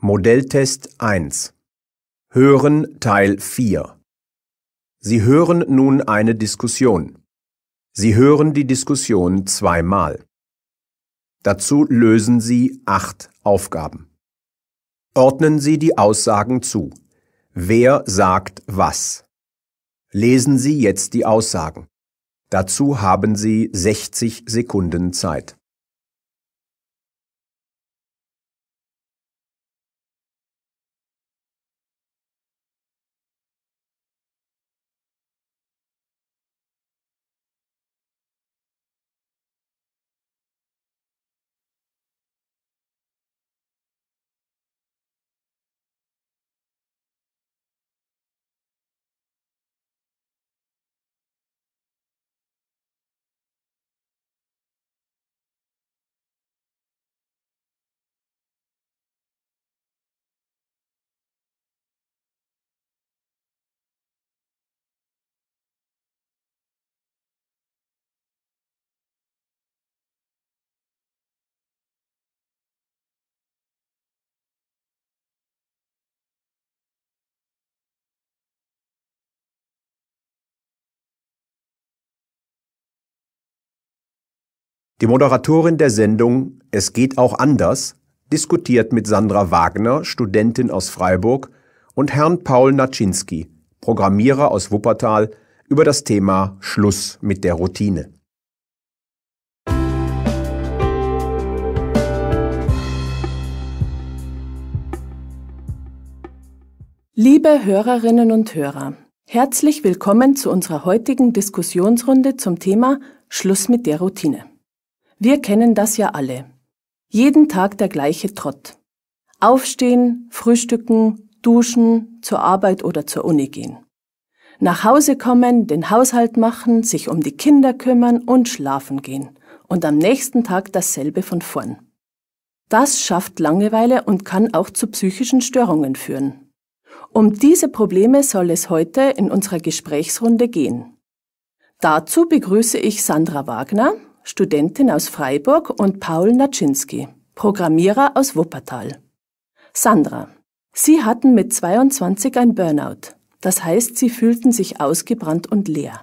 Modelltest 1 Hören Teil 4 Sie hören nun eine Diskussion. Sie hören die Diskussion zweimal. Dazu lösen Sie acht Aufgaben. Ordnen Sie die Aussagen zu. Wer sagt was? Lesen Sie jetzt die Aussagen. Dazu haben Sie 60 Sekunden Zeit. Die Moderatorin der Sendung Es geht auch anders diskutiert mit Sandra Wagner, Studentin aus Freiburg, und Herrn Paul Naczynski, Programmierer aus Wuppertal, über das Thema Schluss mit der Routine. Liebe Hörerinnen und Hörer, herzlich willkommen zu unserer heutigen Diskussionsrunde zum Thema Schluss mit der Routine. Wir kennen das ja alle. Jeden Tag der gleiche Trott. Aufstehen, frühstücken, duschen, zur Arbeit oder zur Uni gehen. Nach Hause kommen, den Haushalt machen, sich um die Kinder kümmern und schlafen gehen. Und am nächsten Tag dasselbe von vorn. Das schafft Langeweile und kann auch zu psychischen Störungen führen. Um diese Probleme soll es heute in unserer Gesprächsrunde gehen. Dazu begrüße ich Sandra Wagner, Studentin aus Freiburg und Paul Naczynski, Programmierer aus Wuppertal. Sandra. Sie hatten mit 22 ein Burnout. Das heißt, sie fühlten sich ausgebrannt und leer.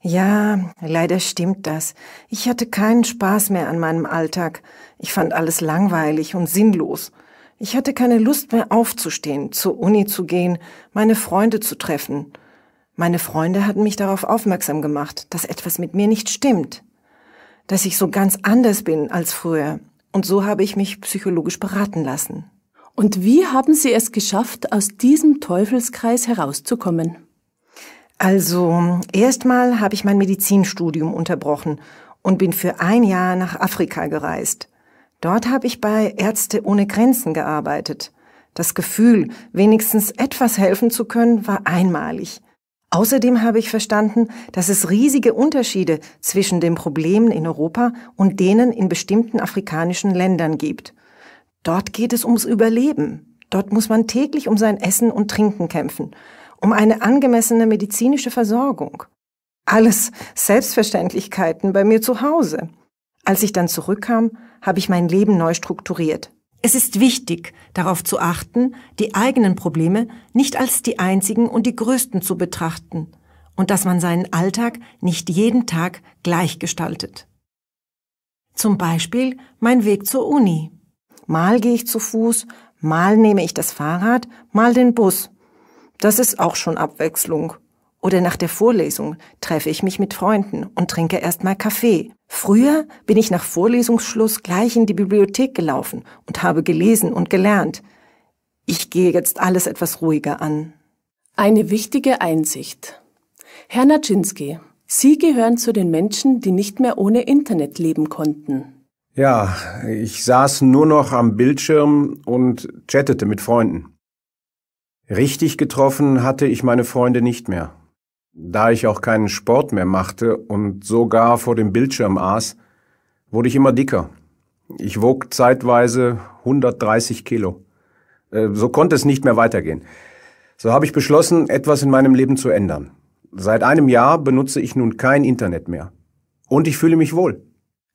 Ja, leider stimmt das. Ich hatte keinen Spaß mehr an meinem Alltag. Ich fand alles langweilig und sinnlos. Ich hatte keine Lust mehr aufzustehen, zur Uni zu gehen, meine Freunde zu treffen. Meine Freunde hatten mich darauf aufmerksam gemacht, dass etwas mit mir nicht stimmt, dass ich so ganz anders bin als früher. Und so habe ich mich psychologisch beraten lassen. Und wie haben Sie es geschafft, aus diesem Teufelskreis herauszukommen? Also, erstmal habe ich mein Medizinstudium unterbrochen und bin für ein Jahr nach Afrika gereist. Dort habe ich bei Ärzte ohne Grenzen gearbeitet. Das Gefühl, wenigstens etwas helfen zu können, war einmalig. Außerdem habe ich verstanden, dass es riesige Unterschiede zwischen den Problemen in Europa und denen in bestimmten afrikanischen Ländern gibt. Dort geht es ums Überleben. Dort muss man täglich um sein Essen und Trinken kämpfen, um eine angemessene medizinische Versorgung. Alles Selbstverständlichkeiten bei mir zu Hause. Als ich dann zurückkam, habe ich mein Leben neu strukturiert. Es ist wichtig, darauf zu achten, die eigenen Probleme nicht als die einzigen und die größten zu betrachten und dass man seinen Alltag nicht jeden Tag gleich gestaltet. Zum Beispiel mein Weg zur Uni. Mal gehe ich zu Fuß, mal nehme ich das Fahrrad, mal den Bus. Das ist auch schon Abwechslung. Oder nach der Vorlesung treffe ich mich mit Freunden und trinke erstmal Kaffee. Früher bin ich nach Vorlesungsschluss gleich in die Bibliothek gelaufen und habe gelesen und gelernt. Ich gehe jetzt alles etwas ruhiger an. Eine wichtige Einsicht. Herr Naczynski, Sie gehören zu den Menschen, die nicht mehr ohne Internet leben konnten. Ja, ich saß nur noch am Bildschirm und chattete mit Freunden. Richtig getroffen hatte ich meine Freunde nicht mehr. Da ich auch keinen Sport mehr machte und sogar vor dem Bildschirm aß, wurde ich immer dicker. Ich wog zeitweise 130 Kilo. Äh, so konnte es nicht mehr weitergehen. So habe ich beschlossen, etwas in meinem Leben zu ändern. Seit einem Jahr benutze ich nun kein Internet mehr. Und ich fühle mich wohl.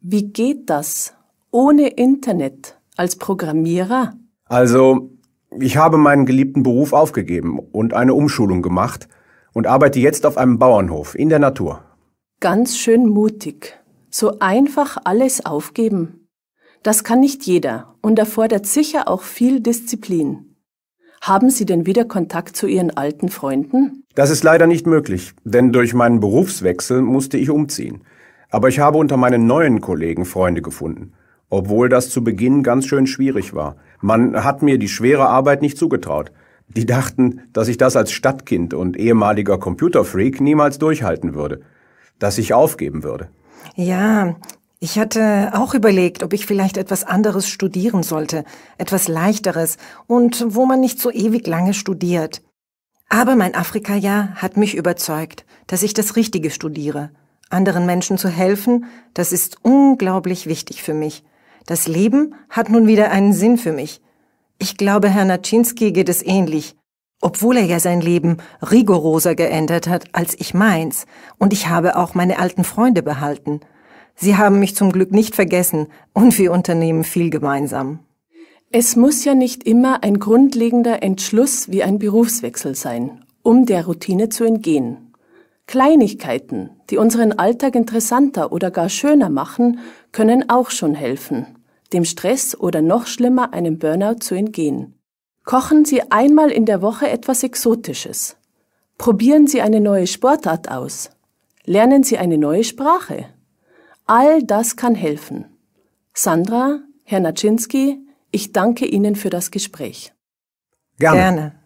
Wie geht das ohne Internet als Programmierer? Also, ich habe meinen geliebten Beruf aufgegeben und eine Umschulung gemacht – und arbeite jetzt auf einem Bauernhof in der Natur. Ganz schön mutig. So einfach alles aufgeben. Das kann nicht jeder und erfordert sicher auch viel Disziplin. Haben Sie denn wieder Kontakt zu Ihren alten Freunden? Das ist leider nicht möglich, denn durch meinen Berufswechsel musste ich umziehen. Aber ich habe unter meinen neuen Kollegen Freunde gefunden, obwohl das zu Beginn ganz schön schwierig war. Man hat mir die schwere Arbeit nicht zugetraut. Die dachten, dass ich das als Stadtkind und ehemaliger Computerfreak niemals durchhalten würde, dass ich aufgeben würde. Ja, ich hatte auch überlegt, ob ich vielleicht etwas anderes studieren sollte, etwas leichteres und wo man nicht so ewig lange studiert. Aber mein Afrika-Jahr hat mich überzeugt, dass ich das Richtige studiere. Anderen Menschen zu helfen, das ist unglaublich wichtig für mich. Das Leben hat nun wieder einen Sinn für mich. Ich glaube, Herrn Naczynski geht es ähnlich, obwohl er ja sein Leben rigoroser geändert hat als ich meins, und ich habe auch meine alten Freunde behalten. Sie haben mich zum Glück nicht vergessen, und wir unternehmen viel gemeinsam. Es muss ja nicht immer ein grundlegender Entschluss wie ein Berufswechsel sein, um der Routine zu entgehen. Kleinigkeiten, die unseren Alltag interessanter oder gar schöner machen, können auch schon helfen dem Stress oder noch schlimmer einem Burnout zu entgehen. Kochen Sie einmal in der Woche etwas Exotisches. Probieren Sie eine neue Sportart aus. Lernen Sie eine neue Sprache. All das kann helfen. Sandra, Herr Naczynski, ich danke Ihnen für das Gespräch. Gerne. Gerne.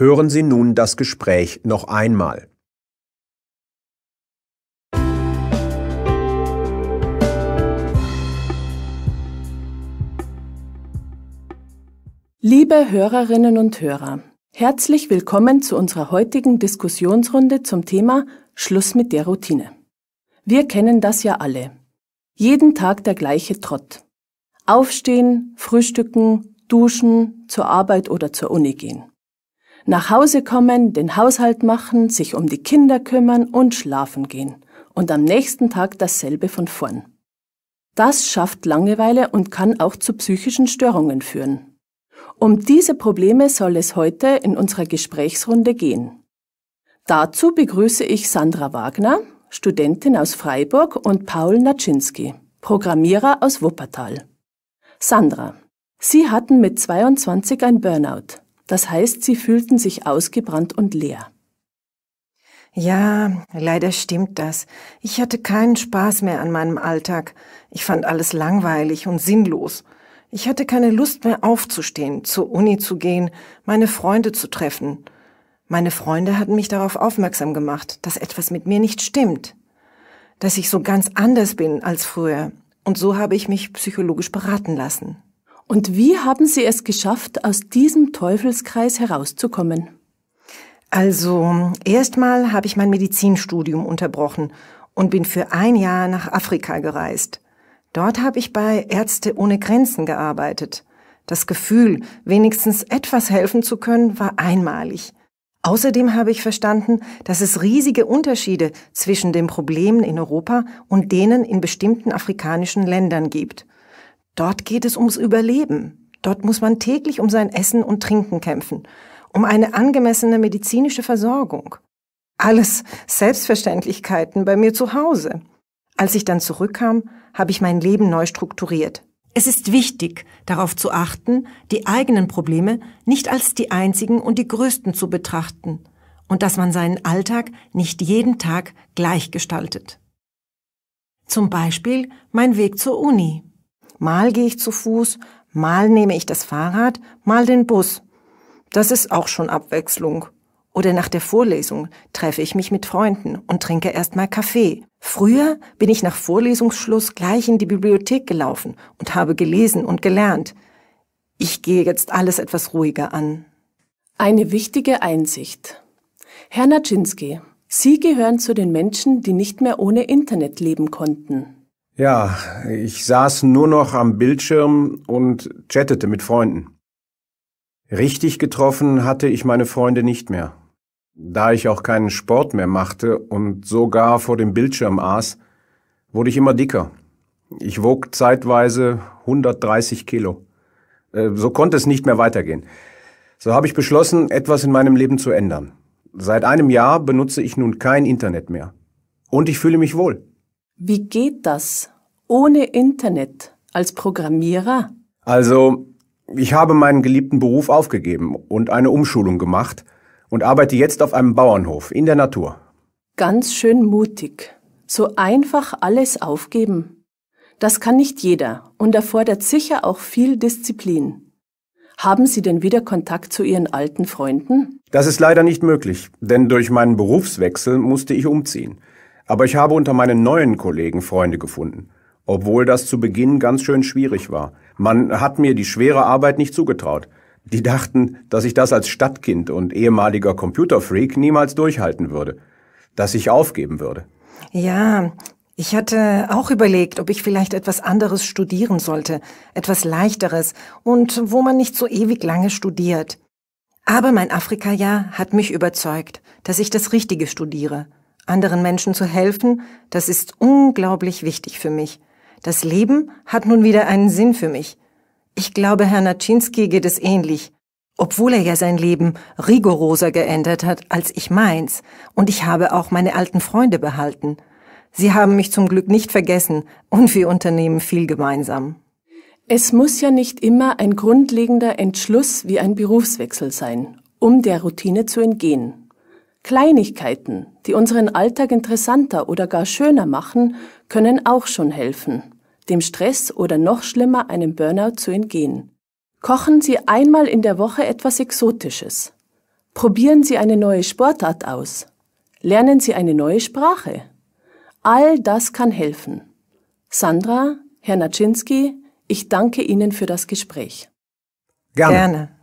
Hören Sie nun das Gespräch noch einmal. Liebe Hörerinnen und Hörer, herzlich willkommen zu unserer heutigen Diskussionsrunde zum Thema Schluss mit der Routine. Wir kennen das ja alle. Jeden Tag der gleiche Trott. Aufstehen, frühstücken, duschen, zur Arbeit oder zur Uni gehen nach Hause kommen, den Haushalt machen, sich um die Kinder kümmern und schlafen gehen. Und am nächsten Tag dasselbe von vorn. Das schafft Langeweile und kann auch zu psychischen Störungen führen. Um diese Probleme soll es heute in unserer Gesprächsrunde gehen. Dazu begrüße ich Sandra Wagner, Studentin aus Freiburg und Paul Naczynski, Programmierer aus Wuppertal. Sandra, Sie hatten mit 22 ein Burnout. Das heißt, sie fühlten sich ausgebrannt und leer. Ja, leider stimmt das. Ich hatte keinen Spaß mehr an meinem Alltag. Ich fand alles langweilig und sinnlos. Ich hatte keine Lust mehr aufzustehen, zur Uni zu gehen, meine Freunde zu treffen. Meine Freunde hatten mich darauf aufmerksam gemacht, dass etwas mit mir nicht stimmt, dass ich so ganz anders bin als früher, und so habe ich mich psychologisch beraten lassen. Und wie haben Sie es geschafft, aus diesem Teufelskreis herauszukommen? Also, erstmal habe ich mein Medizinstudium unterbrochen und bin für ein Jahr nach Afrika gereist. Dort habe ich bei Ärzte ohne Grenzen gearbeitet. Das Gefühl, wenigstens etwas helfen zu können, war einmalig. Außerdem habe ich verstanden, dass es riesige Unterschiede zwischen den Problemen in Europa und denen in bestimmten afrikanischen Ländern gibt. Dort geht es ums Überleben. Dort muss man täglich um sein Essen und Trinken kämpfen, um eine angemessene medizinische Versorgung. Alles Selbstverständlichkeiten bei mir zu Hause. Als ich dann zurückkam, habe ich mein Leben neu strukturiert. Es ist wichtig, darauf zu achten, die eigenen Probleme nicht als die einzigen und die größten zu betrachten und dass man seinen Alltag nicht jeden Tag gleich gestaltet. Zum Beispiel mein Weg zur Uni. Mal gehe ich zu Fuß, mal nehme ich das Fahrrad, mal den Bus. Das ist auch schon Abwechslung. Oder nach der Vorlesung treffe ich mich mit Freunden und trinke erstmal Kaffee. Früher bin ich nach Vorlesungsschluss gleich in die Bibliothek gelaufen und habe gelesen und gelernt. Ich gehe jetzt alles etwas ruhiger an. Eine wichtige Einsicht. Herr Naczynski, Sie gehören zu den Menschen, die nicht mehr ohne Internet leben konnten. Ja, ich saß nur noch am Bildschirm und chattete mit Freunden. Richtig getroffen hatte ich meine Freunde nicht mehr. Da ich auch keinen Sport mehr machte und sogar vor dem Bildschirm aß, wurde ich immer dicker. Ich wog zeitweise 130 Kilo. Äh, so konnte es nicht mehr weitergehen. So habe ich beschlossen, etwas in meinem Leben zu ändern. Seit einem Jahr benutze ich nun kein Internet mehr. Und ich fühle mich wohl. Wie geht das ohne Internet als Programmierer? Also, ich habe meinen geliebten Beruf aufgegeben und eine Umschulung gemacht und arbeite jetzt auf einem Bauernhof in der Natur. Ganz schön mutig. So einfach alles aufgeben. Das kann nicht jeder und erfordert sicher auch viel Disziplin. Haben Sie denn wieder Kontakt zu Ihren alten Freunden? Das ist leider nicht möglich, denn durch meinen Berufswechsel musste ich umziehen. Aber ich habe unter meinen neuen Kollegen Freunde gefunden, obwohl das zu Beginn ganz schön schwierig war. Man hat mir die schwere Arbeit nicht zugetraut. Die dachten, dass ich das als Stadtkind und ehemaliger Computerfreak niemals durchhalten würde, dass ich aufgeben würde. Ja, ich hatte auch überlegt, ob ich vielleicht etwas anderes studieren sollte, etwas leichteres und wo man nicht so ewig lange studiert. Aber mein Afrika-Jahr hat mich überzeugt, dass ich das Richtige studiere. Anderen Menschen zu helfen, das ist unglaublich wichtig für mich. Das Leben hat nun wieder einen Sinn für mich. Ich glaube, Herrn Naczynski geht es ähnlich, obwohl er ja sein Leben rigoroser geändert hat als ich meins, und ich habe auch meine alten Freunde behalten. Sie haben mich zum Glück nicht vergessen, und wir unternehmen viel gemeinsam. Es muss ja nicht immer ein grundlegender Entschluss wie ein Berufswechsel sein, um der Routine zu entgehen. Kleinigkeiten, die unseren Alltag interessanter oder gar schöner machen, können auch schon helfen, dem Stress oder noch schlimmer einem Burnout zu entgehen. Kochen Sie einmal in der Woche etwas Exotisches. Probieren Sie eine neue Sportart aus. Lernen Sie eine neue Sprache. All das kann helfen. Sandra, Herr Naczynski, ich danke Ihnen für das Gespräch. Gerne. Gerne.